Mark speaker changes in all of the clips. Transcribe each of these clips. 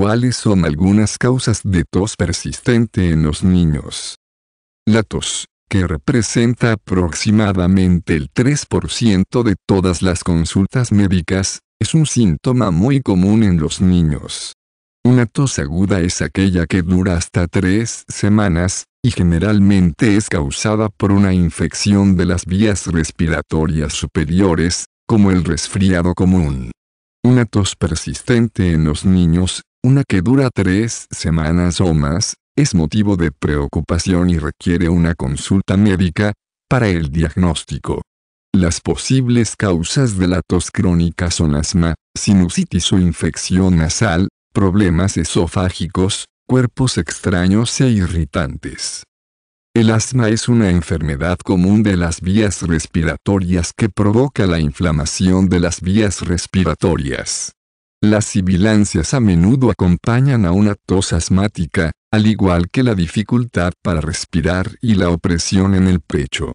Speaker 1: ¿Cuáles son algunas causas de tos persistente en los niños? La tos, que representa aproximadamente el 3% de todas las consultas médicas, es un síntoma muy común en los niños. Una tos aguda es aquella que dura hasta tres semanas, y generalmente es causada por una infección de las vías respiratorias superiores, como el resfriado común. Una tos persistente en los niños una que dura tres semanas o más, es motivo de preocupación y requiere una consulta médica, para el diagnóstico. Las posibles causas de la tos crónica son asma, sinusitis o infección nasal, problemas esofágicos, cuerpos extraños e irritantes. El asma es una enfermedad común de las vías respiratorias que provoca la inflamación de las vías respiratorias. Las sibilancias a menudo acompañan a una tos asmática, al igual que la dificultad para respirar y la opresión en el pecho.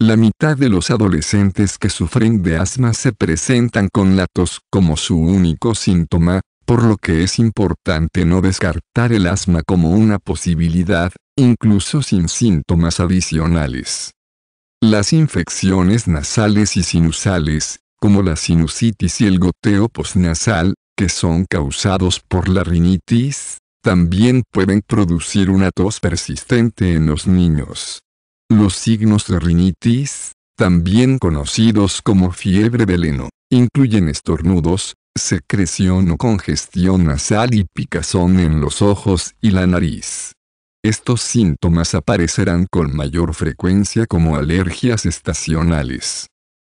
Speaker 1: La mitad de los adolescentes que sufren de asma se presentan con la tos como su único síntoma, por lo que es importante no descartar el asma como una posibilidad, incluso sin síntomas adicionales. Las infecciones nasales y sinusales, como la sinusitis y el goteo postnasal, que son causados por la rinitis, también pueden producir una tos persistente en los niños. Los signos de rinitis, también conocidos como fiebre veleno, incluyen estornudos, secreción o congestión nasal y picazón en los ojos y la nariz. Estos síntomas aparecerán con mayor frecuencia como alergias estacionales.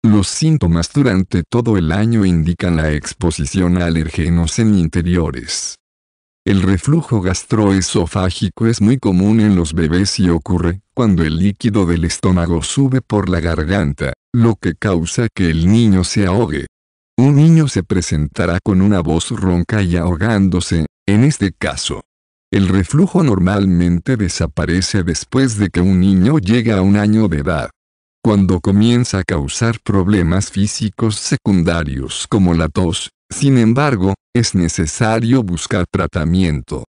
Speaker 1: Los síntomas durante todo el año indican la exposición a alergenos en interiores. El reflujo gastroesofágico es muy común en los bebés y ocurre cuando el líquido del estómago sube por la garganta, lo que causa que el niño se ahogue. Un niño se presentará con una voz ronca y ahogándose, en este caso. El reflujo normalmente desaparece después de que un niño llega a un año de edad cuando comienza a causar problemas físicos secundarios como la tos, sin embargo, es necesario buscar tratamiento.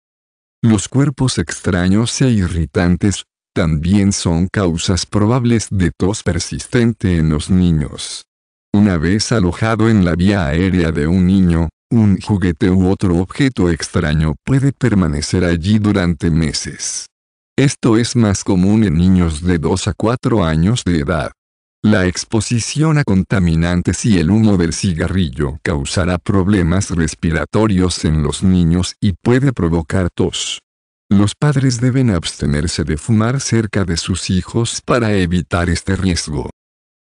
Speaker 1: Los cuerpos extraños e irritantes, también son causas probables de tos persistente en los niños. Una vez alojado en la vía aérea de un niño, un juguete u otro objeto extraño puede permanecer allí durante meses. Esto es más común en niños de 2 a 4 años de edad. La exposición a contaminantes y el humo del cigarrillo causará problemas respiratorios en los niños y puede provocar tos. Los padres deben abstenerse de fumar cerca de sus hijos para evitar este riesgo.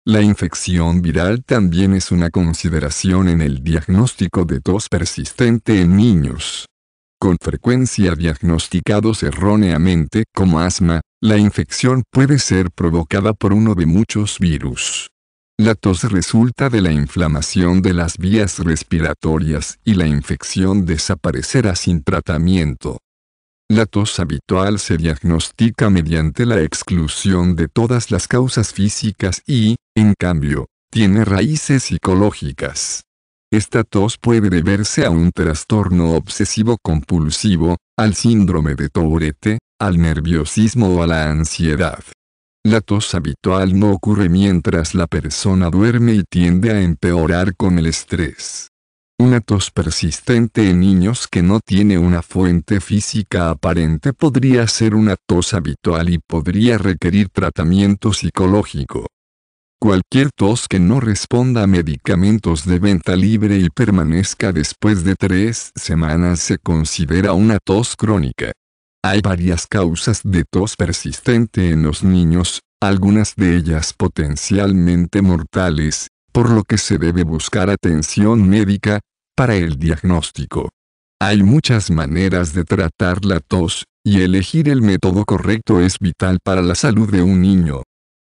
Speaker 1: La infección viral también es una consideración en el diagnóstico de tos persistente en niños con frecuencia diagnosticados erróneamente como asma, la infección puede ser provocada por uno de muchos virus. La tos resulta de la inflamación de las vías respiratorias y la infección desaparecerá sin tratamiento. La tos habitual se diagnostica mediante la exclusión de todas las causas físicas y, en cambio, tiene raíces psicológicas. Esta tos puede deberse a un trastorno obsesivo-compulsivo, al síndrome de Tourette, al nerviosismo o a la ansiedad. La tos habitual no ocurre mientras la persona duerme y tiende a empeorar con el estrés. Una tos persistente en niños que no tiene una fuente física aparente podría ser una tos habitual y podría requerir tratamiento psicológico. Cualquier tos que no responda a medicamentos de venta libre y permanezca después de tres semanas se considera una tos crónica. Hay varias causas de tos persistente en los niños, algunas de ellas potencialmente mortales, por lo que se debe buscar atención médica para el diagnóstico. Hay muchas maneras de tratar la tos, y elegir el método correcto es vital para la salud de un niño.